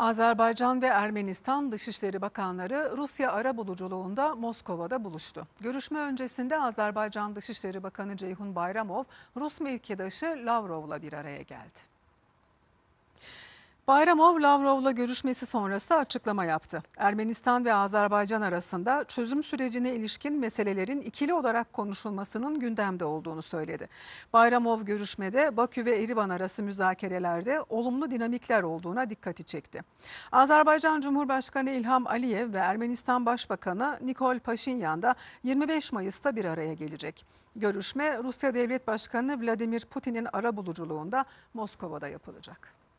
Azerbaycan ve Ermenistan Dışişleri Bakanları Rusya ara buluculuğunda Moskova'da buluştu. Görüşme öncesinde Azerbaycan Dışişleri Bakanı Ceyhun Bayramov, Rus mevkidaşı Lavrov'la bir araya geldi. Bayramov, Lavrov'la görüşmesi sonrası açıklama yaptı. Ermenistan ve Azerbaycan arasında çözüm sürecine ilişkin meselelerin ikili olarak konuşulmasının gündemde olduğunu söyledi. Bayramov görüşmede Bakü ve Erivan arası müzakerelerde olumlu dinamikler olduğuna dikkati çekti. Azerbaycan Cumhurbaşkanı İlham Aliyev ve Ermenistan Başbakanı Nikol Paşinyan da 25 Mayıs'ta bir araya gelecek. Görüşme Rusya Devlet Başkanı Vladimir Putin'in ara buluculuğunda Moskova'da yapılacak.